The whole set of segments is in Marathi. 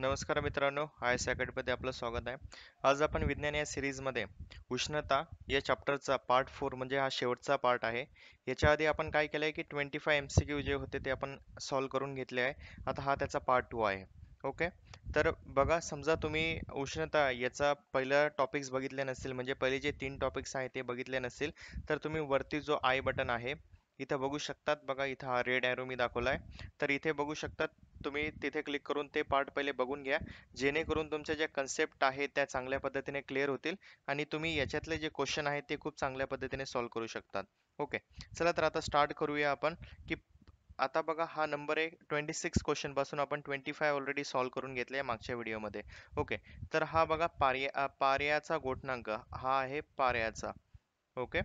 नमस्कार मित्रांनो आय सॅकेटमध्ये आपलं स्वागत आहे आज आपण विज्ञान या सिरीजमध्ये उष्णता या चॅप्टरचा पार्ट फोर म्हणजे हा शेवटचा पार्ट आहे याच्या आधी आपण काय केलं आहे की twenty five M C Q जे होते ते आपण सॉल्व करून घेतले आहे आता हा त्याचा पार्ट टू आहे ओके तर बघा समजा तुम्ही उष्णता याचा पहिला टॉपिक्स बघितले नसेल म्हणजे पहिले जे तीन टॉपिक्स आहे ते बघितले नसेल तर तुम्ही वरती जो आय बटन आहे इथं बघू शकतात बघा इथं हा रेड ॲरो मी दाखवला आहे तर इथे बघू शकतात तुम्ही तिथे क्लिक करून ते पार्ट पहिले बघून घ्या जेणेकरून तुमच्या ज्या कन्सेप्ट आहेत त्या चांगल्या पद्धतीने क्लिअर होतील आणि तुम्ही याच्यातले जे क्वेश्चन आहेत ते खूप चांगल्या पद्धतीने सॉल्व्ह करू शकतात ओके चला तर आता स्टार्ट करूया आपण की आता बघा हा नंबर आहे ट्वेंटी सिक्स क्वेश्चनपासून आपण ट्वेंटी फाय ऑलरेडी सॉल्व्ह करून घेतले आहे मागच्या व्हिडिओमध्ये ओके तर हा बघा पार्या पार्याचा गोठणांक हा आहे पार्याचा ओके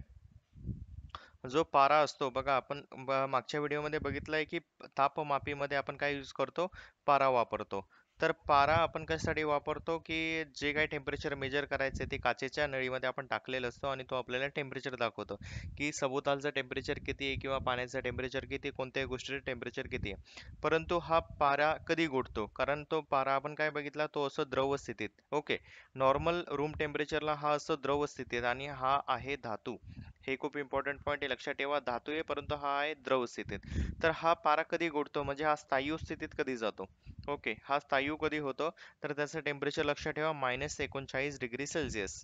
जो पारा असतो बघा आपण मागच्या व्हिडिओमध्ये बघितलंय की तापमापीमध्ये आपण काय यूज करतो पारा वापरतो तर पारा आपण कशासाठी वापरतो की जे काही टेम्परेचर मेजर करायचे ते काचेच्या नळीमध्ये आपण टाकलेलं असतो आणि तो आपल्याला टेम्परेचर दाखवतो की सभोतालचं टेम्परेचर किती आहे किंवा पाण्याचं टेम्परेचर किती कोणत्याही गोष्टीचं टेम्परेचर किती आहे परंतु हा पारा कधी गोठतो कारण तो पारा आपण काय बघितला तो असं द्रव स्थितीत ओके नॉर्मल रूम टेम्परेचरला हा असं द्रव स्थितीत आणि हा आहे धातू हे खूप इम्पॉर्टंट पॉईंट आहे लक्षात ठेवा धातू आहे परंतु हा आहे द्रव स्थितीत तर हा पारा कधी गोडतो म्हणजे हा स्थायू स्थितीत कधी जातो ओके हा स्थायू कधी होतो तर त्याचं टेम्परेचर लक्षात ठेवा मायनस एकोणचाळीस डिग्री सेल्सिअस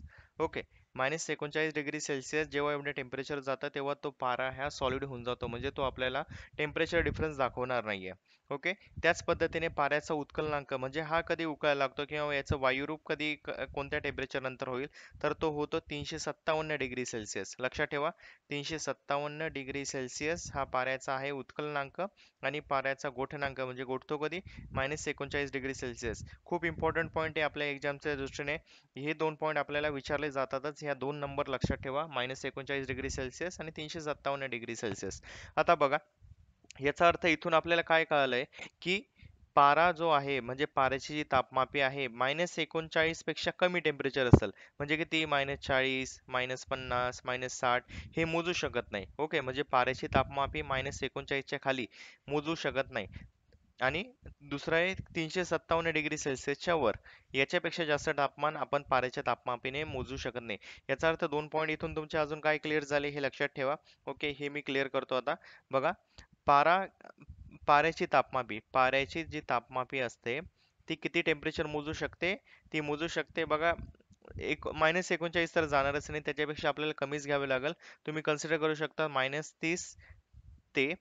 ओके मायनस एकोणचाळीस डिग्री सेल्सिअस जेव्हा एवढे टेम्परेचर जातं तेव्हा तो पारा ह्या सॉलिड होऊन जातो म्हणजे तो आपल्याला टेम्परेचर डिफरन्स दाखवणार नाही आहे ओके त्याच पद्धतीने पाऱ्याचा उत्कलनांक म्हणजे हा कधी उकळायला लागतो किंवा याचं वायुरूप कधी कोणत्या टेम्परेचर नंतर होईल तर तो होतो तीनशे सत्तावन्न डिग्री सेल्सिअस लक्षात ठेवा तीनशे सत्तावन्न डिग्री सेल्सिअस हा पाऱ्याचा आहे उत्कलनांक आणि पाऱ्याचा गोठनांक म्हणजे गोठतो कधी मायनस एकोणचाळीस डिग्री सेल्सिअस खूप इम्पॉर्टंट पॉईंट आहे आपल्या एक्झामच्या दृष्टीने हे दोन पॉईंट आपल्याला विचारले जातातच ह्या दोन नंबर लक्षात ठेवा मायनस एकोणचाळीस डिग्री सेल्सिअस आणि तीनशे सत्तावन्न डिग्री सेल्सिअस आता बघा याचा अर्थ इथून आपल्याला काय कळालंय की पारा जो आहे म्हणजे पाऱ्याची जी तापमापी आहे मायनस एकोणचाळीस पेक्षा कमी टेम्परेचर असेल म्हणजे किती मायनस चाळीस मायनस पन्नास मायनस साठ हे मोजू शकत नाही ओके म्हणजे पाऱ्याची तापमापी मायनस एकोणचाळीसच्या खाली मोजू शकत नाही आणि दुसरं आहे तीनशे सत्तावन्न डिग्री सेल्सिअसच्या वर याच्यापेक्षा जास्त तापमान आपण पाऱ्याच्या तापमापीने मोजू शकत नाही याचा अर्थ दोन पॉईंट इथून तुमचे अजून काय क्लिअर झाले हे लक्षात ठेवा ओके हे मी क्लिअर करतो आता बघा पारा पाऱ्याची तापमापी पाऱ्याची जी तापमापी असते ती किती टेम्परेचर मोजू शकते ती मोजू शकते बघा एक मायनस एकोणचाळीस तर जाणारच नाही त्याच्यापेक्षा आपल्याला कमीच घ्यावे लागेल तुम्ही कन्सिडर करू शकता मायनस तीस ते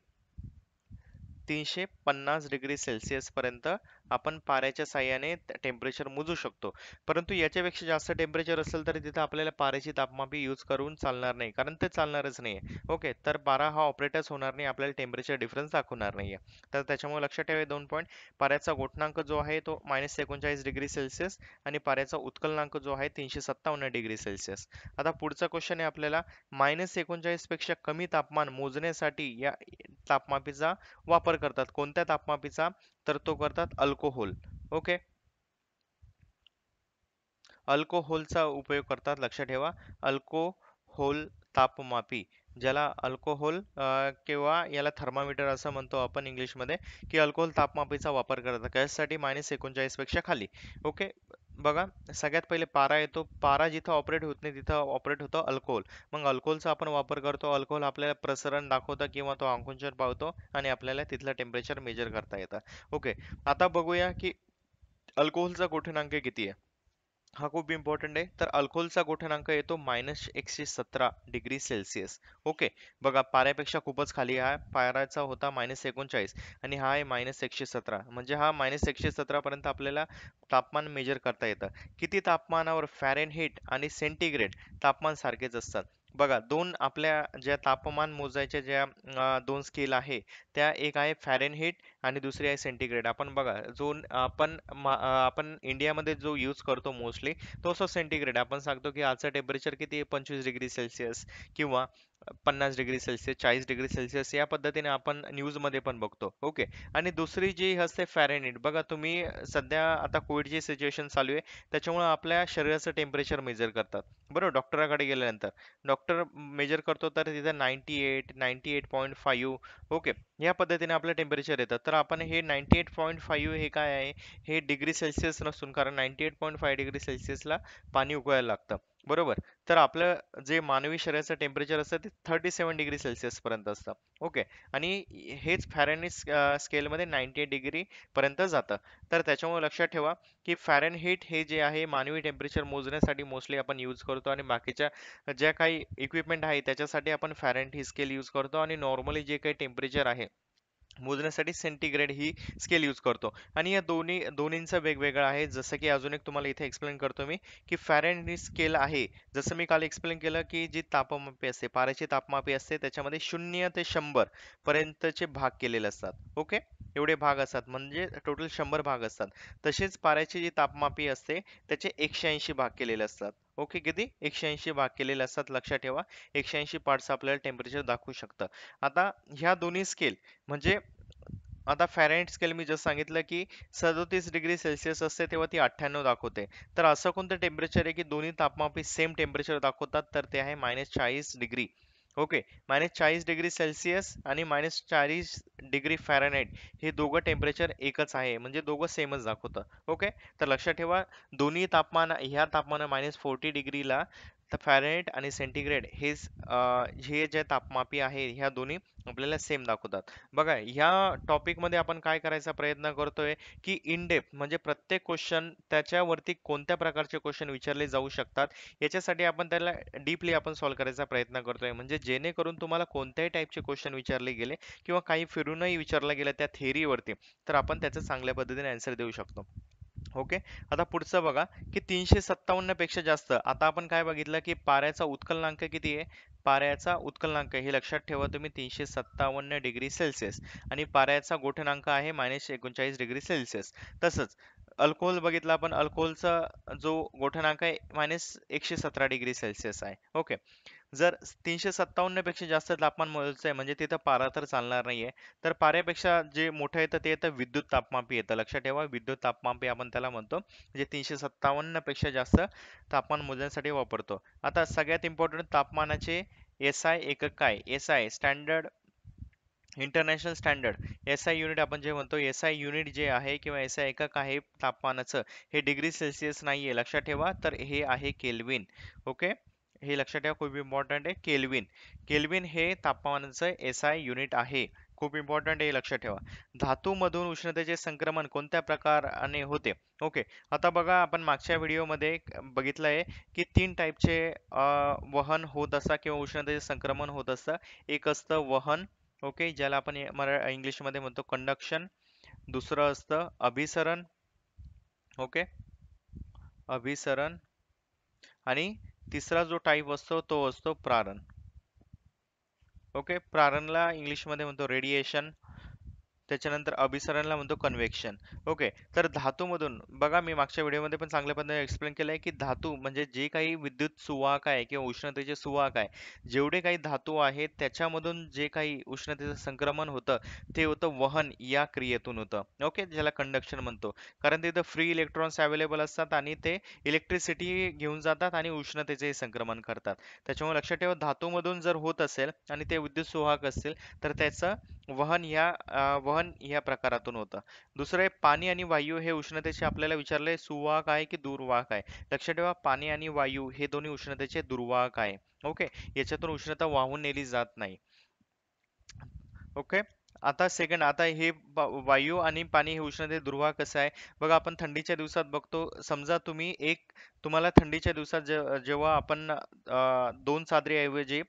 तीनशे पन्नास डिग्री सेल्सिअसपर्यंत आपण पाऱ्याच्या साह्याने टेम्परेचर मोजू शकतो परंतु याच्यापेक्षा जास्त टेम्परेचर असेल तर तिथं आपल्याला पाऱ्याची तापमापी यूज करून चालणार नाही कारण ते चालणारच नाही आहे ओके तर पारा हा ऑपरेटर्स होणार नाही आपल्याला टेम्परेचर डिफरन्स दाखवणार नाही आहे तर त्याच्यामुळे लक्षात ठेवा दोन पॉईंट पाऱ्याचा गोठणांक जो आहे तो मायनस एकोणचाळीस डिग्री सेल्सिअस आणि पाऱ्याचा उत्कलनांक जो आहे तीनशे सत्तावन्न डिग्री सेल्सिअस आता पुढचा क्वेश्चन आहे आपल्याला मायनस एकोणचाळीसपेक्षा कमी तापमान मोजण्यासाठी या तापमापीचा वापर करतात कोणत्या तापमापीचा तर तो करतात अल्कोहोल ओके अल्कोहोलचा उपयोग करतात लक्षात ठेवा अल्कोहोल तापमापी ज्याला अल्कोहोल किंवा याला थर्मामीटर असं म्हणतो आपण इंग्लिशमध्ये की अल्कोहोल तापमापीचा वापर करतात कशासाठी मायनस पेक्षा खाली ओके बघा सगळ्यात पहिले पारा येतो पारा जिथं ऑपरेट होत नाही तिथं ऑपरेट होतं अल्कोहोल मग अल्कोहोलचा आपण वापर करतो अल्कोहोल आपल्याला प्रसरण दाखवतो किंवा तो आकुंचन पावतो आणि आपल्याला तिथलं टेम्परेचर मेजर करता येतं ओके आता बघूया की अल्कोहोलचा गोठणांक किती आहे हा खूप इम्पॉर्टंट आहे तर अल्कोहोलचा गोठणांक येतो मायनस एकशे सतरा डिग्री सेल्सिअस ओके बघा पाऱ्यापेक्षा खूपच खाली हा पाऱ्याचा होता मायनस एकोणचाळीस आणि हा आहे मायनस एकशे सतरा म्हणजे हा मायनस एकशे सतरापर्यंत आपल्याला तापमान मेजर करता येतं किती तापमानावर फॅरेनहीट आणि सेंटीग्रेड तापमान सारखेच असतात बघा दोन आपल्या ज्या तापमान मोजायच्या ज्या दोन स्केल आहे, त्या एक आहे फॅरेनहीट आणि दुसरी आहे सेंटीग्रेड. आपण बघा जो आपण इंडिया आपण इंडियामध्ये जो यूज करतो मोस्टली तो असतो सेंटीग्रेड. आपण सांगतो की आजचं टेम्परेचर किती आहे? 25 डिग्री सेल्सिअस किंवा पन्नास डिग्री सेल्सिअस चाळीस डिग्री सेल्सिअस या पद्धतीने आपण न्यूजमध्ये पण बघतो ओके आणि दुसरी जी असते फॅरेनिट बघा तुम्ही सध्या आता कोविडची सिच्युएशन चालू आहे त्याच्यामुळे आपल्या शरीराचं टेम्परेचर मेजर करतात बरोबर डॉक्टराकडे गेल्यानंतर डॉक्टर मेजर करतो तर तिथं ninety eight ninety eight point five okay या पद्धतीने आपलं टेम्परेचर येतं तर आपण हे नाईन्टी एट पॉईंट फाईव्ह हे काय आहे हे डिग्री सेल्सिअस नसून कारण ninety eight point five degree सेल्सिअसला पाणी उकळायला लागतं बरोबर तर आपलं जे मानवी शरीराचं टेम्परेचर असतं ते थर्टी सेवन डिग्री सेल्सिअसपर्यंत असतं ओके आणि हेच फॅरेनहिट स्केलमध्ये नाईन्टी एट डिग्रीपर्यंत जातं तर त्याच्यामुळे लक्षात ठेवा की फॅरेनहिट हे जे आहे मानवी टेम्परेचर मोजण्यासाठी मोस्टली आपण यूज करतो आणि बाकीच्या ज्या काही इक्विपमेंट आहे त्याच्यासाठी आपण ही स्केल यूज करतो आणि नॉर्मली जे काही टेम्परेचर आहे मोजण्यासाठी सेंटीग्रेड ही स्केल यूज करतो आणि या दोन्ही दोन्हींचं वेगवेगळं आहे जसं की अजून एक तुम्हाला इथे एक्सप्लेन करतो मी की फॅरेन ही स्केल आहे जसं मी काल एक्सप्लेन केलं की जी तापमापी असते पाराची तापमापी असते त्याच्यामध्ये शून्य ते शंभर पर्यंतचे भाग केलेले असतात ओके एवढे भाग असतात म्हणजे टोटल शंभर भाग असतात तसेच पाऱ्याची जी तापमापी असते त्याचे एकशे ऐंशी भाग केलेले असतात ओके किती एकशे ऐंशी भाग केलेले असतात लक्षात ठेवा एकशे ऐंशी आपल्याला टेम्परेचर दाखवू शकतं आता ह्या दोन्ही स्केल म्हणजे आता फॅरेंट स्केल मी जसं सांगितलं की सदोतीस डिग्री सेल्सिअस असते तेव्हा ती अठ्ठ्याण्णव दाखवते तर असं कोणतं टेम्परेचर आहे की दोन्ही तापमापी सेम टेम्परेचर दाखवतात तर ते आहे मायनस चाळीस डिग्री ओके मायनस चाळीस डिग्री सेल्सिअस आणि मायनस चाळीस डिग्री फॅरनाईट हे दोघं टेम्परेचर एकच आहे म्हणजे दोघं सेमच दाखवतं ओके तर लक्षात ठेवा दोन्ही तापमान ह्या तापमाना मायनस फोर्टी डिग्रीला तर फॅरेट आणि सेंटीग्रेड हे जे तापमापी आहे ह्या दोन्ही आपल्याला सेम दाखवतात बघा ह्या टॉपिकमध्ये आपण काय करायचा प्रयत्न करतोय की इनडेप म्हणजे प्रत्येक क्वेश्चन त्याच्यावरती कोणत्या प्रकारचे क्वेश्चन विचारले जाऊ शकतात याच्यासाठी आपण त्याला डीपली आपण सॉल्व करायचा प्रयत्न करतोय म्हणजे जेणेकरून तुम्हाला कोणत्याही टाईपचे क्वेश्चन विचारले गेले किंवा काही फिरूनही विचारला गेला त्या थेरीवरती तर आपण त्याचं चांगल्या पद्धतीने अन्सर देऊ शकतो ओके आता पुढचं बघा की तीनशे सत्तावन्न पेक्षा जास्त आता आपण काय बघितलं की पाऱ्याचा उत्कलनांक किती आहे पाऱ्याचा उत्कलनांक हे लक्षात ठेवा तुम्ही तीनशे सत्तावन्न डिग्री सेल्सिअस आणि पाऱ्याचा गोठनांक आहे मायनस एकोणचाळीस डिग्री सेल्सिअस तसंच अल्कोहोल बघितला आपण अल्कोहोलचा जो गोठणांक आहे मायनस एकशे सतरा डिग्री सेल्सिअस आहे ओके जर तीनशे सत्तावन्नपेक्षा जास्त तापमान मोजायचं आहे म्हणजे तिथं पारा तर चालणार नाही आहे तर पाऱ्यापेक्षा जे मोठं येतं ते येतं विद्युत तापमापी येतं लक्षात ठेवा विद्युत तापमापी आपण त्याला म्हणतो जे तीनशे सत्तावन्नपेक्षा जास्त तापमान मोजण्यासाठी वापरतो आता सगळ्यात इम्पॉर्टंट तापमानाचे एस आय एकक काय S I standard international standard S I unit आपण जे म्हणतो एस आय युनिट जे आहे किंवा एस आय एकक आहे तापमानाचं हे डिग्री सेल्सिअस नाही आहे लक्षात ठेवा तर हे आहे केल्विन ओके हे लक्षात ठेवा खूप इम्पॉर्टंट आहे केल्विन केल्विन हे तापमानाचं एस आय युनिट आहे खूप इम्पॉर्टंट आहे लक्षात ठेवा धातूमधून उष्णतेचे संक्रमण कोणत्या प्रकाराने होते ओके आता बघा आपण मागच्या व्हिडिओमध्ये बघितलं आहे की तीन टाईपचे वहन होत असतं किंवा उष्णतेचे संक्रमण होत असतं एक असतं वहन ओके ज्याला आपण मरा इंग्लिशमध्ये म्हणतो कंडक्शन दुसरं असतं अभिसरण ओके अभिसरण आणि तिसरा जो टाइप असतो तो असतो प्रारण ओके प्रारणला इंग्लिशमध्ये म्हणतो रेडिएशन त्याच्यानंतर अभिसरणला म्हणतो कन्व्हेक्शन ओके तर धातूमधून बघा मी मागच्या व्हिडिओमध्ये पण चांगल्या पद्धतीने एक्सप्लेन केलं आहे की धातू म्हणजे जे काही विद्युत सुवाहक आहे किंवा उष्णतेचे सुवाहक आहे जेवढे काही धातू आहेत त्याच्यामधून जे काही उष्णतेचं संक्रमण होतं ते होतं वहन या क्रियेतून होतं ओके ज्याला कंडक्शन म्हणतो कारण तिथं फ्री इलेक्ट्रॉन्स अवेलेबल असतात आणि ते इलेक्ट्रिसिटी घेऊन जातात आणि उष्णतेचे संक्रमण करतात त्याच्यामुळे लक्षात ठेवा धातूमधून जर होत असेल आणि ते विद्युत सुवाहक असतील तर त्याचं वहन या वहन या प्रकारातून होतं दुसरं आहे पाणी आणि वायू हे उष्णतेचे आपल्याला विचारले सुवाहक आहे की दुर्वाहक आहे लक्षात ठेवा पाणी आणि वायू हे दोन्ही उष्णतेचे दुर्वाहक आहे ओके याच्यातून उष्णता वाहून नेली जात नाही ओके आता सेकंड आता हे वायू आणि पाणी हे उष्णते दुर्वा कसं आहे बघा आपण थंडीच्या दिवसात बघतो समजा तुम्ही एक तुम्हाला थंडीच्या दिवसात जेव्हा आपण दोन चादरी ऐवजी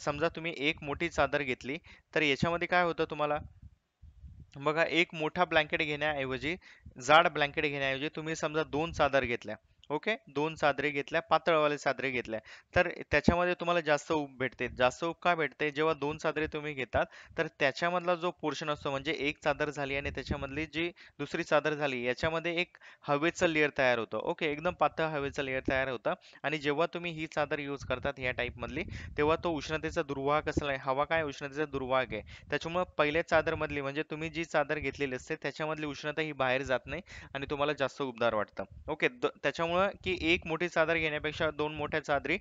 समजा तुम्ही एक मोठी चादर घेतली तर याच्यामध्ये काय होतं तुम्हाला बघा एक मोठा ब्लँकेट घेण्याऐवजी जाड ब्लँकेट घेण्याऐवजी तुम्ही समजा दोन चादर घेतल्या ओके दोन साधरे घेतल्या पातळवाले साधरे घेतल्या तर त्याच्यामध्ये तुम्हाला जास्त ऊब भेटते जास्त उप का भेटते जेव्हा दोन साधरे तुम्ही घेतात तर त्याच्यामधला जो पोर्शन असतो म्हणजे एक चादर झाली आणि त्याच्यामधली जी दुसरी चादर झाली याच्यामध्ये एक हवेचं लेअर तयार होतं ओके एकदम पातळ हवेचं लेअर तयार होतं आणि जेव्हा तुम्ही ही चादर यूज करतात या टाईपमधली तेव्हा तो उष्णतेचा कसा आहे हवा काय उष्णतेचा दुर्वाहक आहे त्याच्यामुळे पहिल्या चादरमधली म्हणजे तुम्ही जी चादर घेतलेली असते त्याच्यामधली उष्णता ही बाहेर जात नाही आणि तुम्हाला जास्त उबदार वाटतं ओके त्याच्यामुळं की एक मोठी चादर घेण्यापेक्षा दोन मोठ्या चादरी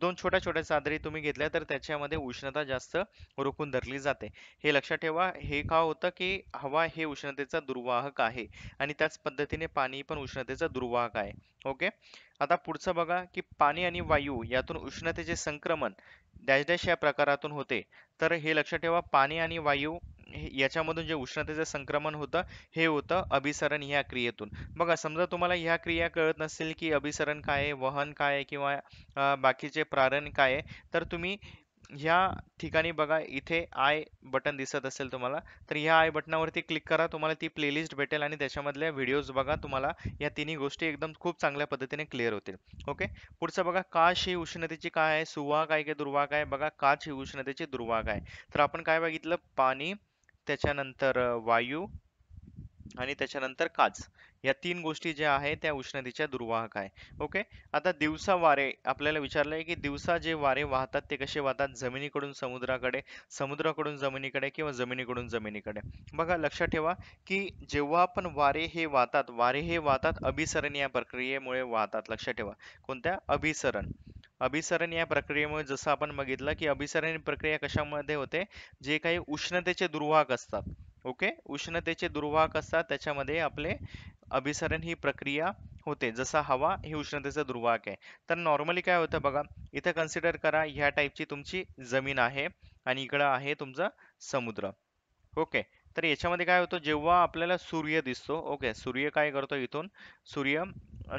दोन छोट्या छोट्या चादरी तुम्ही घेतल्या तर त्याच्यामध्ये उष्णता जास्त रोखून धरली जाते हे लक्षात ठेवा हे का होतं की हवा हे उष्णतेचा दुर्वाहक आहे आणि त्याच पद्धतीने पाणी पण उष्णतेचा दुर्वाहक आहे ओके आता पुढचं बघा की पाणी आणि वायू यातून उष्णतेचे संक्रमण डॅश डॅश या प्रकारातून होते तर हे लक्षात ठेवा पाणी आणि वायू याच्यामधून जे उष्णतेचं संक्रमण होतं हे होतं अभिसरण ह्या क्रियेतून बघा समजा तुम्हाला ह्या क्रिया कळत नसतील की अभिसरण काय आहे वहन काय आहे किंवा बाकीचे प्रारण काय आहे तर तुम्ही ह्या ठिकाणी बघा इथे आय बटन दिसत असेल तुम्हाला तर ह्या आय बटनावरती क्लिक करा तुम्हाला ती प्लेलिस्ट भेटेल आणि त्याच्यामधल्या व्हिडिओज बघा तुम्हाला या तिन्ही गोष्टी एकदम खूप चांगल्या पद्धतीने क्लिअर होतील ओके पुढचं बघा काच ही उष्णतेची काय आहे सुवाक आहे की दुर्वाक आहे बघा काच ही उष्णतेची दुर्वाक आहे तर आपण काय बघितलं पाणी त्याच्यानंतर वायू आणि त्याच्यानंतर काच या तीन गोष्टी ज्या आहेत त्या उष्णतेच्या दुर्वाहक आहे ओके आता दिवसा वारे आपल्याला विचारलंय की दिवसा जे वारे वाहतात ते कसे वाहतात जमिनीकडून समुद्राकडे समुद्राकडून जमिनीकडे किंवा जमिनीकडून जमिनीकडे बघा लक्षात ठेवा की जेव्हा पण वारे हे वाहतात वारे हे वाहतात अभिसरण या प्रक्रियेमुळे वाहतात लक्षात ठेवा कोणत्या अभिसरण अभिसरण या प्रक्रियेमुळे जसं आपण बघितलं की अभिसरण प्रक्रिया कशामध्ये होते जे काही उष्णतेचे दुर्वाहक असतात ओके उष्णतेचे दुर्वाहक असतात त्याच्यामध्ये आपले अभिसरण ही प्रक्रिया होते जसा हवा हे उष्णतेचा दुर्वाहक आहे तर नॉर्मली काय होतं बघा इथं कन्सिडर करा ह्या टाईपची तुमची जमीन आहे आणि इकडं आहे तुमचा समुद्र ओके तर याच्यामध्ये काय होतं जेव्हा आपल्याला सूर्य दिसतो ओके सूर्य काय करतो इथून सूर्य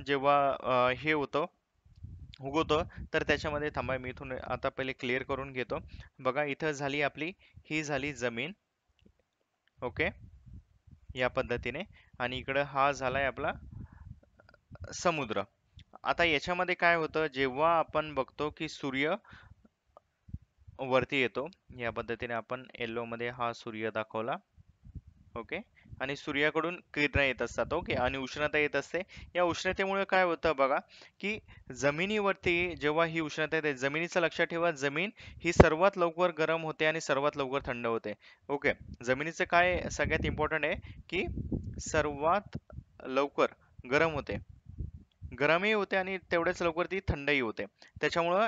जेव्हा हे होतं उगवतो तर त्याच्यामध्ये थांबा मी इथून आता पहिले क्लिअर करून घेतो बघा इथं झाली आपली ही झाली जमीन ओके या पद्धतीने आणि इकडं हा झाला आहे आपला समुद्र आता याच्यामध्ये काय होतं जेव्हा आपण बघतो की सूर्य वरती येतो या पद्धतीने आपण येल्लोमध्ये हा सूर्य दाखवला ओके आणि सूर्याकडून किरणं येत असतात ओके आणि उष्णता येत असते या उष्णतेमुळे काय होतं बघा की जमिनीवरती जेव्हा ही उष्णता येते जमिनीचं लक्षात ठेवा जमीन ही सर्वात लवकर गरम होते आणि सर्वात लवकर थंड होते ओके जमिनीचं काय सगळ्यात इम्पॉर्टंट आहे की सर्वात लवकर गरम होते गरमही होते आणि तेवढ्याच लवकर ती थंडही होते त्याच्यामुळं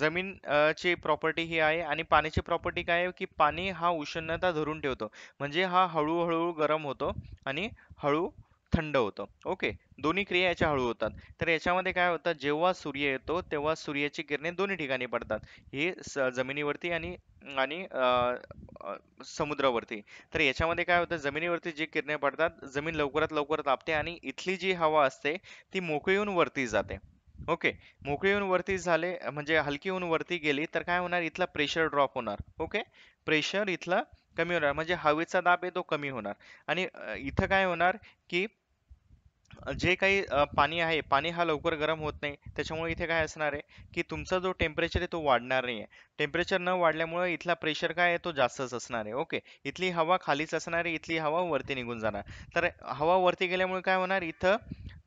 जमीन ची प्रॉपर्टी ही आहे आणि पाण्याची प्रॉपर्टी काय आहे, की पाणी हा उष्णता धरून ठेवतो. म्हणजे हा हळू-हळू गरम होतो आणि हळू थंड होतो. ओके. दोन्ही क्रिया याच्या हळू होतात. तर याच्यामध्ये काय होतं, जेव्हा सूर्य येतो, तेव्हा सूर्याची किरणे दोन्ही ठिकाणी पडतात. हे स जमिनीवरती आणि आणि समुद्रावरती. तर याच्यामध्ये काय होतं, जमिनीवरती जी किरणे पडतात, जमीन लवकरात लवकर तापते आणि इथली जी हवा असते, ती मोकळी होऊन वरती जाते. ओके. मोकळी ऊन वरती झाले म्हणजे हलकी ऊन वरती गेली तर काय होणार इथला प्रेशर ड्रॉप होणार. ओके. प्रेशर इथला कमी होणार म्हणजे हवेचा दाब आहे तो कमी होणार आणि इथं काय होणार की जे काही पाणी आहे, पाणी हा लवकर गरम होत नाही. त्याच्यामुळे इथे काय असणार आहे, की तुमचा जो टेम्परेचर आहे तो वाढणार आहे टेम्परेचर न वाढल्यामुळे इथला प्रेशर काय आहे तो जास्तच असणार आहे. ओके. इथली हवा खालीच असणार आहे, इथली हवा वरती निघून जाणार. तर हवा वरती गेल्यामुळे काय होणार इथं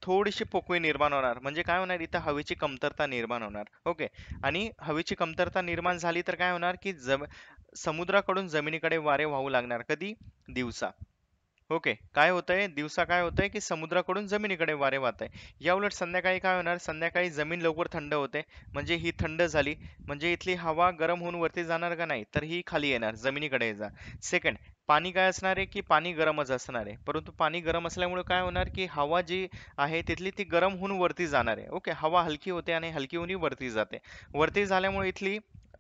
थोडीशी पोकळी निर्माण होणार. म्हणजे काय होणार इथं हवेची कमतरता निर्माण होणार. ओके. आणि हवेची कमतरता निर्माण झाली तर काय होणार, की जम समुद्राकडून जमिनीकडे वारे वाहू लागणार. कधी? दिवसा. ओके काय होतंय दिवसा काय आहे की समुद्राकडून जमिनीकडे वारे वाहत आहे उलट संध्याकाळी काय होणार संध्याकाळी जमीन लवकर थंड होते म्हणजे ही थंड झाली म्हणजे इथली हवा गरम होऊन वरती जाणार का नाही तर ही खाली येणार जमिनीकडे जा सेकंड पाणी काय असणार आहे की पाणी गरमच असणार आहे परंतु पाणी गरम असल्यामुळे काय होणार की हवा जी आहे तिथली ती गरम होऊन वरती जाणार आहे ओके हवा हलकी होते आणि हलकी होऊन वरती जाते वरती झाल्यामुळे इथली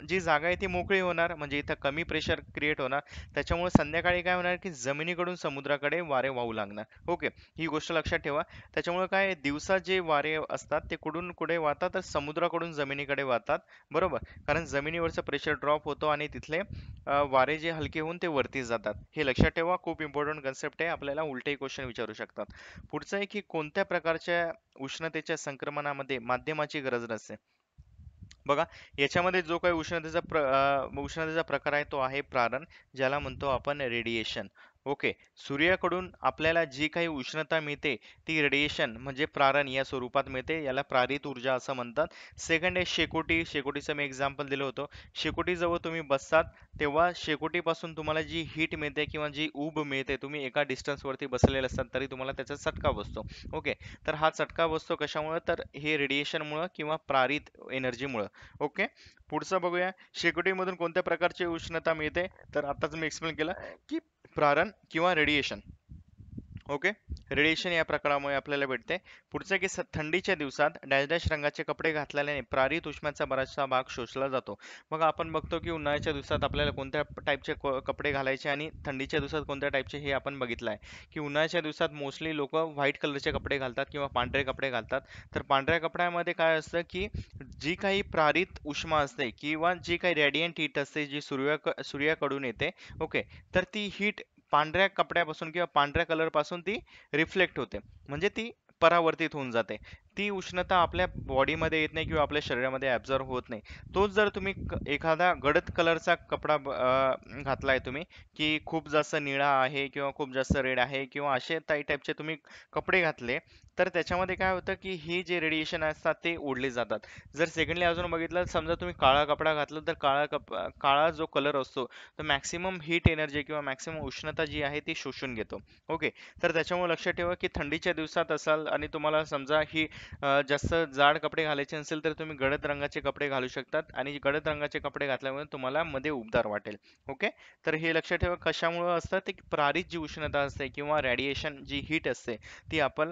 जी जागा आहे ती मोकळी होणार म्हणजे इथं कमी प्रेशर क्रिएट होणार त्याच्यामुळे संध्याकाळी काय होणार की जमिनीकडून समुद्राकडे वारे वाहू लागणार ओके ही गोष्ट लक्षात ठेवा त्याच्यामुळे काय दिवसा जे वारे असतात ते कुठून कुठे वाहतात तर समुद्राकडून जमिनीकडे वाहतात बरोबर कारण जमिनीवरचं प्रेशर ड्रॉप होतो आणि तिथले वारे जे हलके होऊन ते वरती जातात हे लक्षात ठेवा खूप इम्पॉर्टंट कन्सेप्ट आहे आपल्याला उलटे क्वेश्चन विचारू शकतात पुढचं आहे की कोणत्या प्रकारच्या उष्णतेच्या संक्रमणामध्ये माध्यमाची गरज नसते बघा याच्यामध्ये जो काही उष्णतेचा प्र उष्णतेचा प्रकार आहे तो आहे प्रारण ज्याला म्हणतो आपण रेडिएशन ओके सूर्याकडून आपल्याला जी काही उष्णता मिळते ती रेडिएशन म्हणजे प्रारण या स्वरूपात मिळते याला प्रारित ऊर्जा असं म्हणतात सेकंड आहे शेकोटी शेकोटीचं मी एक्झाम्पल दिलं होतं शेकोटीजवळ तुम्ही बसतात तेव्हा शेकोटीपासून तुम्हाला जी हीट मिळते किंवा जी ऊब मिळते तुम्ही एका डिस्टन्सवरती बसलेले असतात तरी तुम्हाला त्याचा चटका बसतो ओके तर हा चटका बसतो कशामुळं तर हे रेडिएशनमुळं किंवा प्रारित एनर्जीमुळं ओके पुढचं बघूया शेकोटीमधून कोणत्या प्रकारची उष्णता मिळते तर आताच मी एक्सप्लेन केलं की प्रारण किंवा रेडिएशन ओके रेडिएशन या प्रकारामुळे आपल्याला भेटते पुढचं की थंडीच्या दिवसात डॅश डॅश रंगाचे कपडे घातल्याने प्रारित उष्म्याचा बराचसा भाग शोषला जातो मग आपण बघतो की उन्हाळ्याच्या दिवसात आपल्याला कोणत्या टाईपचे कपडे घालायचे आणि थंडीच्या दिवसात कोणत्या टाईपचे हे आपण बघितलं आहे की उन्हाळ्याच्या दिवसात मोस्टली लोक व्हाईट कलरचे कपडे घालतात किंवा पांढरे कपडे घालतात तर पांढऱ्या कपड्यामध्ये काय असतं की जी काही प्रारित उष्मा असते किंवा जी काही रेडियंट हीट असते जी सूर्या सूर्याकडून येते ओके तर ती हीट पांढऱ्या कपड्यापासून किंवा पांढऱ्या कलरपासून ती रिफ्लेक्ट होते म्हणजे ती परावर्तित होऊन जाते ती उष्णता आपल्या बॉडीमध्ये येत नाही किंवा आपल्या शरीरामध्ये ॲब्झर्व होत नाही तोच जर तुम्ही एखादा गडद कलरचा कपडा घातलाय तुम्ही की खूप जास्त निळा आहे किंवा खूप जास्त रेड आहे किंवा असे काही टाईपचे तुम्ही कपडे घातले तर त्याच्यामध्ये काय होतं की हे जे रेडिएशन असतात ते ओढले जातात जर सेकंडली अजून बघितलं समजा तुम्ही काळा कपडा घातला तर काळा कप काळा जो कलर असतो तो मॅक्सिमम हीट एनर्जी किंवा मॅक्सिमम उष्णता जी आहे ती शोषून घेतो ओके तर त्याच्यामुळे लक्षात ठेवा की थंडीच्या दिवसात असाल आणि तुम्हाला समजा ही जास्त जाड कपडे घालायचे असेल तर तुम्ही गडद रंगाचे कपडे घालू शकतात आणि गडद रंगाचे कपडे घातल्यामुळे तुम्हाला मध्ये उबदार वाटेल ओके तर हे लक्षात ठेवा कशामुळे असतं ते प्रारित जी उष्णता असते किंवा रेडिएशन जी हीट असते ती आपण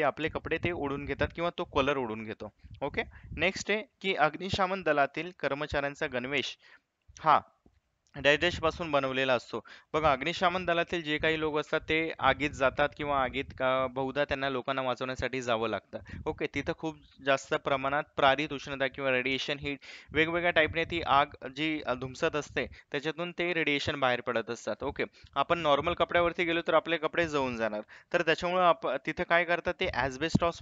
ते आपले कपडे ते ओढून घेतात किंवा तो कलर ओढून घेतो ओके नेक्स्ट आहे की अग्निशामन दलातील कर्मचाऱ्यांचा गणवेश हा डॅश पासून बनवलेला असतो बघा अग्निशामन दलातील जे काही लोक असतात ते आगीत जातात किंवा आगीत बहुधा त्यांना लोकांना वाचवण्यासाठी जावं लागतं ओके तिथं खूप जास्त प्रमाणात प्रारित उष्णता किंवा रेडिएशन ही वेगवेगळ्या टाईपने ती आग जी धुमसत असते त्याच्यातून ते रेडिएशन बाहेर पडत असतात ओके आपण नॉर्मल कपड्यावरती गेलो तर आपले कपडे जळून जाणार तर त्याच्यामुळं आप तिथं काय करतात ते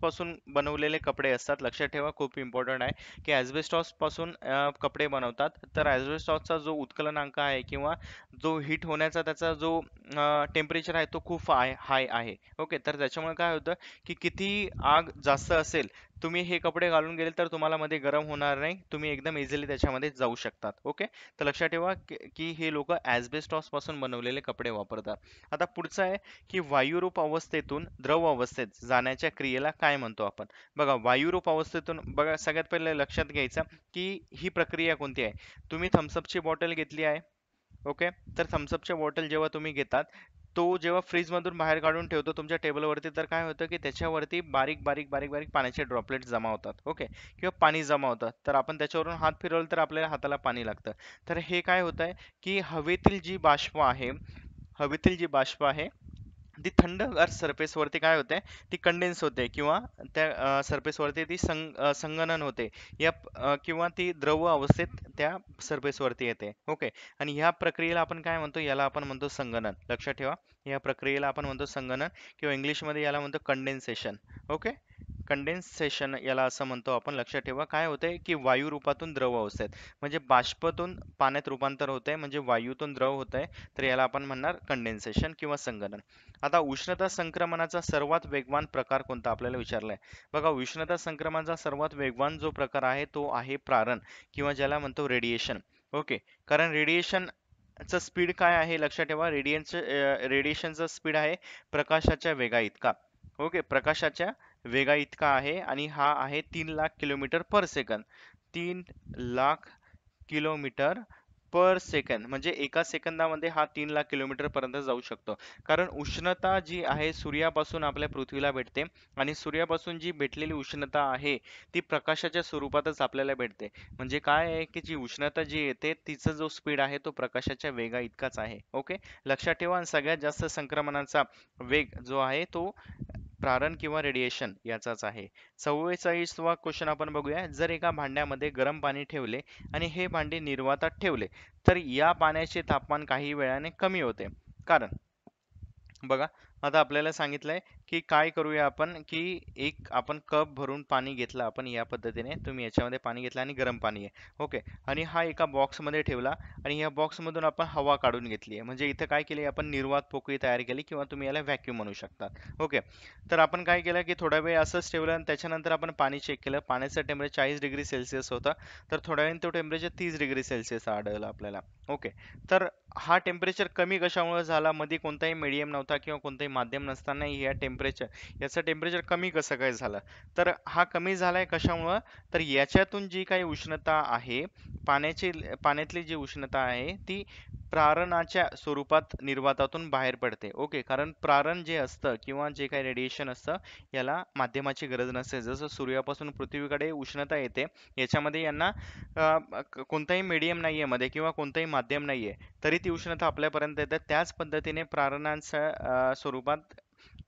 पासून बनवलेले कपडे असतात लक्षात ठेवा खूप इम्पॉर्टंट आहे की पासून कपडे बनवतात तर ॲजबेस्टॉसचा जो उत्कलनांक काय आहे किंवा जो हीट होण्याचा त्याचा जो टेम्परेचर आहे तो खूप हाय हाय आहे ओके तर त्याच्यामुळे काय होतं की किती आग जास्त असेल तुम्ही हे कपडे घालून गेले तर तुम्हाला मध्ये गरम होणार नाही तुम्ही एकदम इझिली त्याच्यामध्ये जाऊ शकतात ओके तर लक्षात ठेवा की हे लोक पासून बनवलेले कपडे वापरतात आता पुढचं आहे की वायुरूप अवस्थेतून द्रव अवस्थेत जाण्याच्या क्रियेला काय म्हणतो आपण बघा वायुरूप अवस्थेतून बघा सगळ्यात पहिले लक्षात घ्यायचं की ही प्रक्रिया कोणती आहे तुम्ही थम्सअपची बॉटल घेतली आहे ओके तर थम्सअपची बॉटल जेव्हा तुम्ही घेतात तो जेव्हा फ्रीजमधून बाहेर काढून ठेवतो तुमच्या टेबलवरती तर काय होतं की त्याच्यावरती बारीक बारीक बारीक बारीक पाण्याचे ड्रॉपलेट जमा होतात ओके किंवा पाणी जमा होतं तर आपण त्याच्यावरून हात फिरवलं तर आपल्याला हाताला पाणी लागतं तर हे काय होतं आहे की हवेतील जी बाष्प आहे हवेतील जी बाष्प आहे ती थंड सरफेस सरफेसवरती काय होते ती कंडेन्स होते किंवा त्या सरफेसवरती ती संग संगणन होते या किंवा ती द्रव अवस्थेत त्या सरफेसवरती येते ओके आणि ह्या प्रक्रियेला आपण काय म्हणतो याला आपण म्हणतो संगणन लक्षात ठेवा या प्रक्रियेला आपण म्हणतो संगणन किंवा इंग्लिशमध्ये याला म्हणतो कंडेन्सेशन ओके कंडेन्सेशन याला असं म्हणतो आपण लक्षात ठेवा काय होतंय की वायू रूपातून द्रव अवस्थेत म्हणजे बाष्पातून पाण्यात रूपांतर होते म्हणजे वायूतून द्रव होत आहे तर याला आपण म्हणणार कंडेन्सेशन किंवा संगणन आता उष्णता संक्रमणाचा सर्वात वेगवान प्रकार कोणता आपल्याला विचारलाय बघा उष्णता संक्रमणाचा सर्वात वेगवान जो प्रकार आहे तो आहे प्रारण किंवा ज्याला म्हणतो रेडिएशन ओके कारण रेडिएशन चं स्पीड काय आहे लक्षात ठेवा रेडिएशन रेडिएशनचं स्पीड आहे प्रकाशाच्या वेगा इतका ओके प्रकाशाच्या वेगा इतका आहे आणि हा आहे तीन लाख किलोमीटर पर सेकंद तीन लाख किलोमीटर पर सेकंद म्हणजे एका सेकंदामध्ये हा तीन लाख किलोमीटर पर्यंत जाऊ शकतो कारण उष्णता जी आहे सूर्यापासून आपल्या पृथ्वीला भेटते आणि सूर्यापासून जी भेटलेली उष्णता आहे ती प्रकाशाच्या स्वरूपातच आपल्याला भेटते म्हणजे काय आहे की जी उष्णता जी येते तिचा जो स्पीड आहे तो प्रकाशाच्या वेगा इतकाच आहे ओके लक्षात ठेवा आणि सगळ्यात जास्त संक्रमणाचा वेग जो आहे तो प्रारण किंवा रेडिएशन याचाच आहे सव्वेचाळीसवा क्वेश्चन आपण बघूया जर एका भांड्यामध्ये गरम पाणी ठेवले आणि हे भांडे निर्वातात ठेवले तर या पाण्याचे तापमान काही वेळाने कमी होते कारण बघा आता आपल्याला सांगितलंय की काय करूया आपण की एक आपण कप भरून पाणी घेतलं आपण या पद्धतीने तुम्ही याच्यामध्ये पाणी घेतलं आणि गरम पाणी आहे ओके आणि हा एका बॉक्समध्ये ठेवला आणि या बॉक्समधून आपण हवा काढून घेतली आहे म्हणजे इथं काय केले आपण निर्वात पोकळी तयार केली किंवा तुम्ही याला व्हॅक्यूम म्हणू शकता ओके तर आपण काय केलं की थोडा वेळ असंच ठेवलं आणि त्याच्यानंतर आपण पाणी चेक केलं पाण्याचं टेम्परेचर चाळीस डिग्री सेल्सिअस होता तर थोड्या वेळ तो टेम्परेचर तीस डिग्री सेल्सिअस आढळलं आपल्याला ओके तर हा टेम्परेचर कमी कशामुळे झाला मध्ये कोणताही मीडियम नव्हता किंवा कोणताही माध्यम नसतानाही या टेम्परेचर याचं टेम्परेचर कमी कसं काय झालं तर हा कमी झालाय कशामुळं तर याच्यातून जी काही उष्णता आहे पाण्याची पाण्यातली जी उष्णता आहे ती प्रारणाच्या स्वरूपात निर्वातातून बाहेर पडते ओके कारण प्रारण जे असतं किंवा जे काही रेडिएशन असतं याला माध्यमाची गरज नसते जसं सूर्यापासून पृथ्वीकडे उष्णता येते याच्यामध्ये यांना कोणताही मीडियम नाही आहे मध्ये किंवा कोणतंही माध्यम नाही आहे तरी ती उष्णता आपल्यापर्यंत येते त्याच पद्धतीने प्रारणांच्या स्वरूपात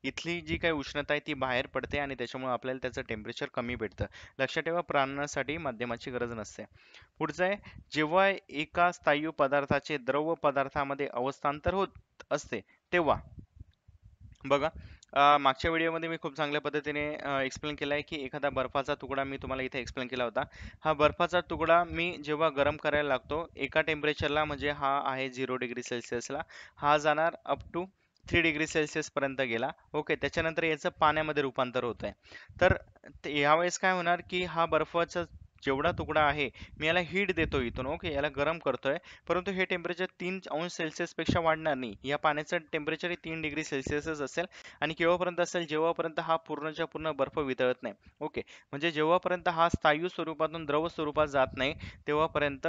इथली जी काही उष्णता आहे ती बाहेर पडते आणि त्याच्यामुळे आपल्याला त्याचं टेम्परेचर कमी भेटतं लक्षात ठेवा प्राणासाठी माध्यमाची गरज नसते पुढचं आहे जेव्हा एका स्थायू पदार्थाचे द्रव पदार्थामध्ये अवस्थांतर होत असते तेव्हा बघा मागच्या व्हिडिओमध्ये मी खूप चांगल्या पद्धतीने एक्सप्लेन केलाय आहे की एखादा बर्फाचा तुकडा मी तुम्हाला इथे एक्सप्लेन केला होता हा बर्फाचा तुकडा मी जेव्हा गरम करायला लागतो एका टेम्परेचरला म्हणजे हा आहे झिरो डिग्री सेल्सिअसला हा जाणार अप टू थ्री डिग्री सेल्सिअसपर्यंत गेला ओके त्याच्यानंतर याचं पाण्यामध्ये रूपांतर होत आहे तर यावेळेस काय होणार की हा बर्फाचा जेवढा तुकडा आहे मी याला हीट देतो इथून ओके याला गरम करतोय परंतु हे टेम्परेचर तीन अंश सेल्सिअसपेक्षा वाढणार नाही या पाण्याचं टेम्परेचर तीन डिग्री सेल्सिअसच असेल आणि केव्हापर्यंत असेल जेव्हापर्यंत हा पूर्णच्या पूर्ण बर्फ वितळत नाही ओके म्हणजे जेव्हापर्यंत हा स्थायू स्वरूपातून द्रव स्वरूपात जात नाही तेव्हापर्यंत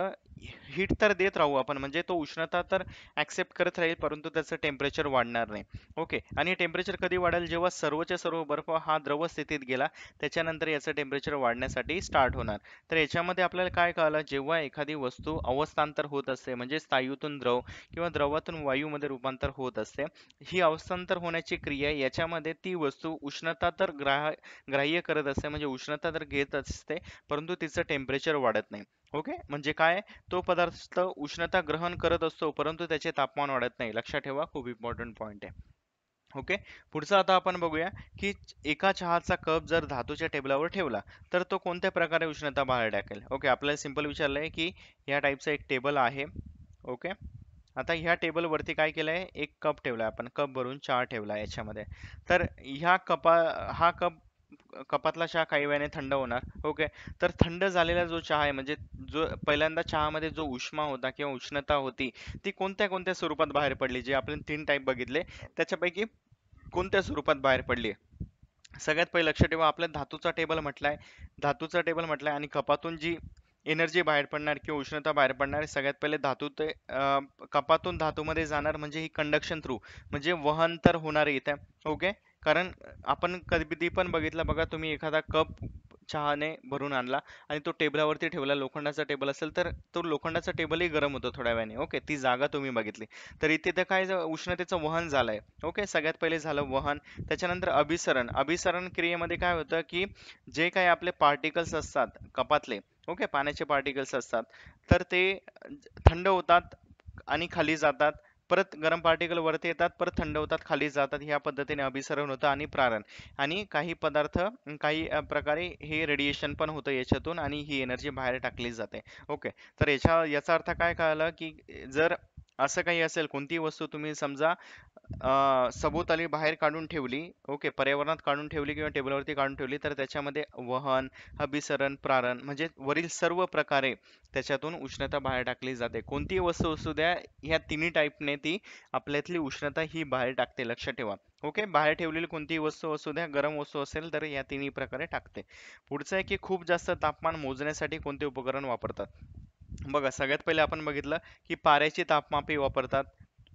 हीट तर देत राहू आपण म्हणजे तो उष्णता तर ॲक्सेप्ट करत राहील परंतु त्याचं टेम्परेचर वाढणार नाही ओके आणि टेम्परेचर कधी वाढेल जेव्हा सर्वच्या सर्व बर्फ हा द्रव स्थितीत गेला त्याच्यानंतर याचं टेम्परेचर वाढण्यासाठी स्टार्ट होणार तर याच्यामध्ये आपल्याला काय कळलं जेव्हा एखादी वस्तू अवस्थांतर होत असते म्हणजे स्थायूतून द्रव किंवा द्रवातून वायूमध्ये रूपांतर होत असते ही अवस्थांतर होण्याची क्रिया याच्यामध्ये ती वस्तू उष्णता तर ग्राह ग्राह्य करत असते म्हणजे उष्णता तर घेत असते परंतु तिचं टेम्परेचर वाढत नाही ओके म्हणजे काय तो पदार्थ उष्णता ग्रहण करत असतो परंतु त्याचे तापमान वाढत नाही लक्षात ठेवा खूप इम्पॉर्टंट पॉईंट आहे ओके पुढचं आता आपण बघूया की एका चहाचा कप जर धातूच्या टेबलावर ठेवला तर तो कोणत्या प्रकारे उष्णता बाहेर टाकेल ओके आपल्याला सिंपल विचारलं आहे की ह्या टाईपचं एक टेबल आहे ओके आता ह्या टेबलवरती काय केलं आहे एक कप ठेवला आहे आपण कप भरून चहा ठेवला आहे याच्यामध्ये तर ह्या कपा हा कप कपातला चहा काही वेळाने थंड होणार ओके तर थंड झालेला जो चहा आहे म्हणजे जो पहिल्यांदा चहामध्ये जो उष्मा होता किंवा उष्णता होती ती कोणत्या कोणत्या स्वरूपात बाहेर पडली जे आपण तीन टाईप बघितले त्याच्यापैकी कोणत्या स्वरूपात बाहेर पडली सगळ्यात पहिले लक्ष ठेवा आपल्या धातूचा टेबल म्हटलाय धातूचा टेबल म्हटलाय आणि कपातून जी एनर्जी बाहेर पडणार किंवा उष्णता बाहेर पडणार सगळ्यात पहिले धातू ते कपातून धातूमध्ये जाणार म्हणजे ही कंडक्शन थ्रू म्हणजे वहन तर होणार इथे ओके कारण आपण कधी पण बघितलं बघा तुम्ही एखादा कप चहाने भरून आणला आणि तो टेबलावरती ठेवला लोखंडाचा टेबल असेल तर तो लोखंडाचा टेबलही गरम होतो थोड्या वेळाने ओके ती जागा तुम्ही बघितली तर इथे तर काय उष्णतेचं वहन झालंय ओके सगळ्यात पहिले झालं वहन त्याच्यानंतर अभिसरण अभिसरण क्रियेमध्ये काय होतं की जे काही आपले पार्टिकल्स असतात कपातले ओके पाण्याचे पार्टिकल्स असतात तर ते थंड होतात आणि खाली जातात परत गरम पार्टिकल वरती येतात परत थंड होतात खाली जातात ह्या पद्धतीने अभिसरण होतं आणि प्रारण आणि काही पदार्थ काही प्रकारे हे रेडिएशन पण होतं याच्यातून आणि ही एनर्जी बाहेर टाकली जाते ओके तर याच्या याचा अर्थ काय कळलं की जर असं काही असेल कोणतीही वस्तू तुम्ही समजा सभोवताली बाहेर काढून ठेवली ओके पर्यावरणात काढून ठेवली किंवा टेबलवरती काढून ठेवली तर त्याच्यामध्ये वहन अभिसरण प्रारण म्हणजे वरील सर्व प्रकारे त्याच्यातून उष्णता बाहेर टाकली जाते कोणतीही वस्तू असू द्या ह्या तिन्ही टाईपने ती आपल्यातली उष्णता ही बाहेर टाकते लक्षात ठेवा ओके बाहेर ठेवलेली कोणतीही वस्तू असू द्या गरम वस्तू असेल तर या तिन्ही प्रकारे टाकते पुढचं आहे की खूप जास्त तापमान मोजण्यासाठी कोणते उपकरण वापरतात बघा सगळ्यात पहिले आपण बघितलं की पाऱ्याची तापमापी वापरतात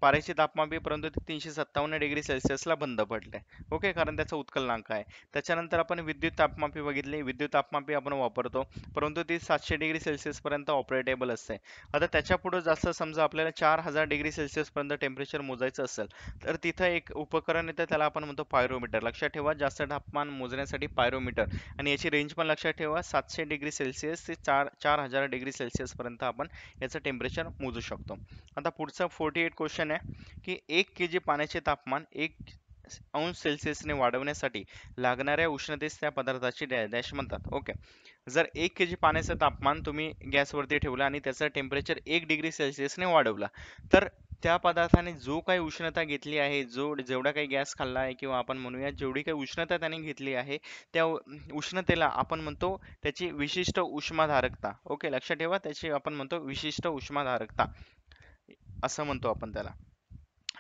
पाऱ्याचे तापमान बी परंतु ते तीनशे सत्तावन्न डिग्री सेल्सिअसला बंद पडले ओके कारण त्याचा उत्कलनांक आहे त्याच्यानंतर आपण विद्युत तापमापी बघितली विद्युत तापमापी आपण वापरतो परंतु ती सातशे डिग्री सेल्सिअसपर्यंत ऑपरेटेबल असते आता त्याच्या पुढे जास्त समजा आपल्याला चार हजार डिग्री सेल्सिअसपर्यंत टेम्परेचर मोजायचं असेल तर तिथं एक उपकरण येतं त्याला आपण म्हणतो पायरोमीटर लक्षात ठेवा जास्त तापमान मोजण्यासाठी पायरोमीटर आणि याची रेंज पण लक्षात ठेवा सातशे डिग्री सेल्सिअस ते चार चार हजार डिग्री सेल्सिअसपर्यंत आपण याचं टेम्परेचर मोजू शकतो आता पुढचा फोर्टी एट क्वेश्चन क्वेश्चन आहे की एक के जी पाण्याचे तापमान एक अंश सेल्सिअसने वाढवण्यासाठी लागणाऱ्या उष्णतेस त्या पदार्थाची डॅश म्हणतात ओके जर एक के जी पाण्याचं तापमान तुम्ही गॅसवरती ठेवलं आणि त्याचं टेम्परेचर एक डिग्री सेल्सिअसने वाढवला तर त्या पदार्थाने जो काही उष्णता घेतली आहे जो जेवढा काही गॅस खाल्ला आहे किंवा आपण म्हणूया जेवढी काही उष्णता त्याने घेतली आहे त्या उष्णतेला आपण म्हणतो त्याची विशिष्ट उष्माधारकता ओके लक्षात ठेवा त्याची आपण म्हणतो विशिष्ट उष्माधारकता असं म्हणतो आपण त्याला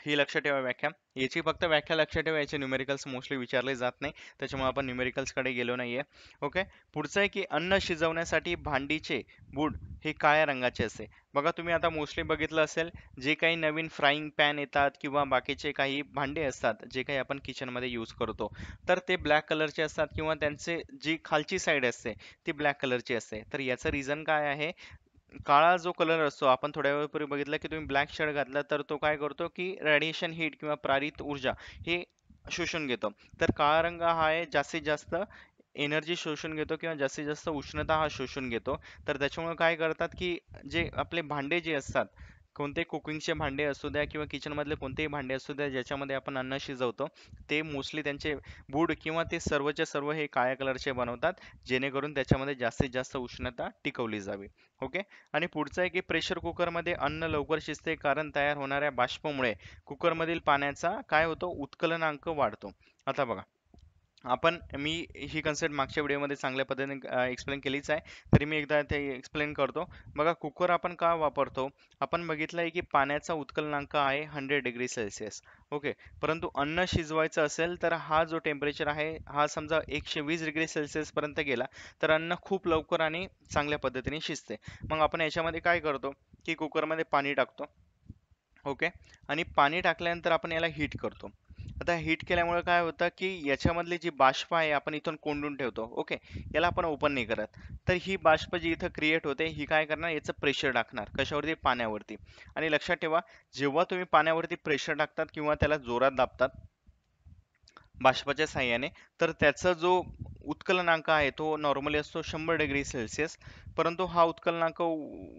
ही लक्षात ठेवा व्याख्या याची फक्त व्याख्या लक्षात ठेवा याचे न्युमेरिकल्स मोस्टली विचारले जात नाही त्याच्यामुळे आपण न्यूमेरिकल्सकडे गेलो नाहीये ओके पुढचं आहे की अन्न शिजवण्यासाठी भांडीचे बूड हे काळ्या रंगाचे असते बघा तुम्ही आता मोस्टली बघितलं असेल जे काही नवीन फ्राईंग पॅन येतात किंवा बाकीचे काही भांडे असतात जे काही आपण किचनमध्ये यूज करतो तर ते ब्लॅक कलरचे असतात किंवा त्यांचे जी खालची साईड असते ती ब्लॅक कलरची असते तर याचं रिझन काय आहे काळा जो कलर असतो आपण थोड्या वेळापूर्वी बघितला की तुम्ही ब्लॅक शर्ट घातला तर तो काय करतो की रेडिएशन हीट किंवा प्रारित ऊर्जा हे शोषून घेतो तर काळा रंग हा आहे जास्तीत जास्त एनर्जी शोषून घेतो किंवा जास्तीत जास्त उष्णता हा शोषून घेतो तर त्याच्यामुळे काय करतात की जे आपले भांडे जे असतात कोणते कुकिंगचे भांडे असू द्या किंवा किचनमधले कोणतेही भांडे असू द्या ज्याच्यामध्ये आपण अन्न शिजवतो ते मोस्टली त्यांचे बूड किंवा ते सर्वचे सर्व हे काळ्या कलरचे बनवतात जेणेकरून त्याच्यामध्ये जास्तीत जास्त उष्णता टिकवली जावी ओके आणि पुढचं आहे की प्रेशर कुकरमध्ये अन्न लवकर शिजते कारण तयार होणाऱ्या बाष्पामुळे कुकरमधील पाण्याचा काय होतो उत्कलनांक वाढतो आता बघा आपण मी ही कन्सेप्ट मागच्या व्हिडिओमध्ये चांगल्या पद्धतीने एक्सप्लेन केलीच आहे तरी मी एकदा ते एक्सप्लेन करतो बघा कुकर आपण का वापरतो आपण बघितलं आहे की पाण्याचा उत्कलनांक आहे हंड्रेड डिग्री सेल्सिअस ओके परंतु अन्न शिजवायचं असेल तर हा जो टेम्परेचर आहे हा समजा एकशे वीस डिग्री सेल्सिअसपर्यंत गेला तर अन्न खूप लवकर आणि चांगल्या पद्धतीने शिजते मग आपण याच्यामध्ये काय करतो की कुकरमध्ये पाणी टाकतो ओके आणि पाणी टाकल्यानंतर आपण याला हीट करतो आता हीट केल्यामुळे काय होतं की याच्यामधली जी बाष्प आहे आपण इथून कोंडून ठेवतो ओके याला आपण ओपन नाही करत तर ही बाष्प जी इथं क्रिएट होते ही काय करणार याचं प्रेशर टाकणार कशावरती पाण्यावरती आणि लक्षात ठेवा जेव्हा तुम्ही पाण्यावरती प्रेशर टाकतात किंवा त्याला जोरात दाबतात बाष्पाच्या साह्याने तर त्याचा जो उत्कलनांक आहे तो नॉर्मली असतो शंभर डिग्री सेल्सिअस परंतु हा उत्कलनांक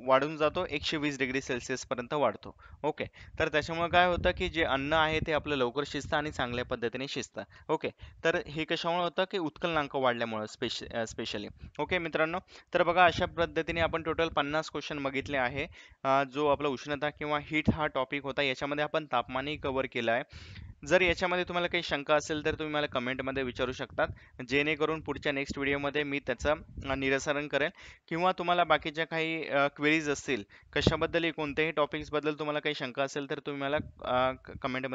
वाढून जातो एकशे वीस डिग्री सेल्सिअसपर्यंत वाढतो ओके तर त्याच्यामुळे काय होतं की जे अन्न आहे ते आपलं लवकर शिजतं आणि चांगल्या पद्धतीने शिजतं ओके तर हे कशामुळे होतं की उत्कलनांक वाढल्यामुळे स्पेश स्पेशली ओके मित्रांनो तर बघा अशा पद्धतीने आपण टोटल पन्नास क्वेश्चन बघितले आहे जो आपला उष्णता किंवा हीट हा टॉपिक होता याच्यामध्ये आपण तापमानही कव्हर केला आहे जर याच्यामध्ये तुम्हाला काही शंका असेल तर तुम्ही मला कमेंटमध्ये विचारू शकता जेणेकरून पुढच्या नेक्स्ट व्हिडिओमध्ये मी त्याचं निरासरण करेन किंवा तुम्हाला बाकीच्या काही क्वेरीज असतील कशाबद्दल कोणत्याही टॉपिक्सबद्दल तुम्हाला काही शंका असेल तर तुम्ही मला कमेंटमध्ये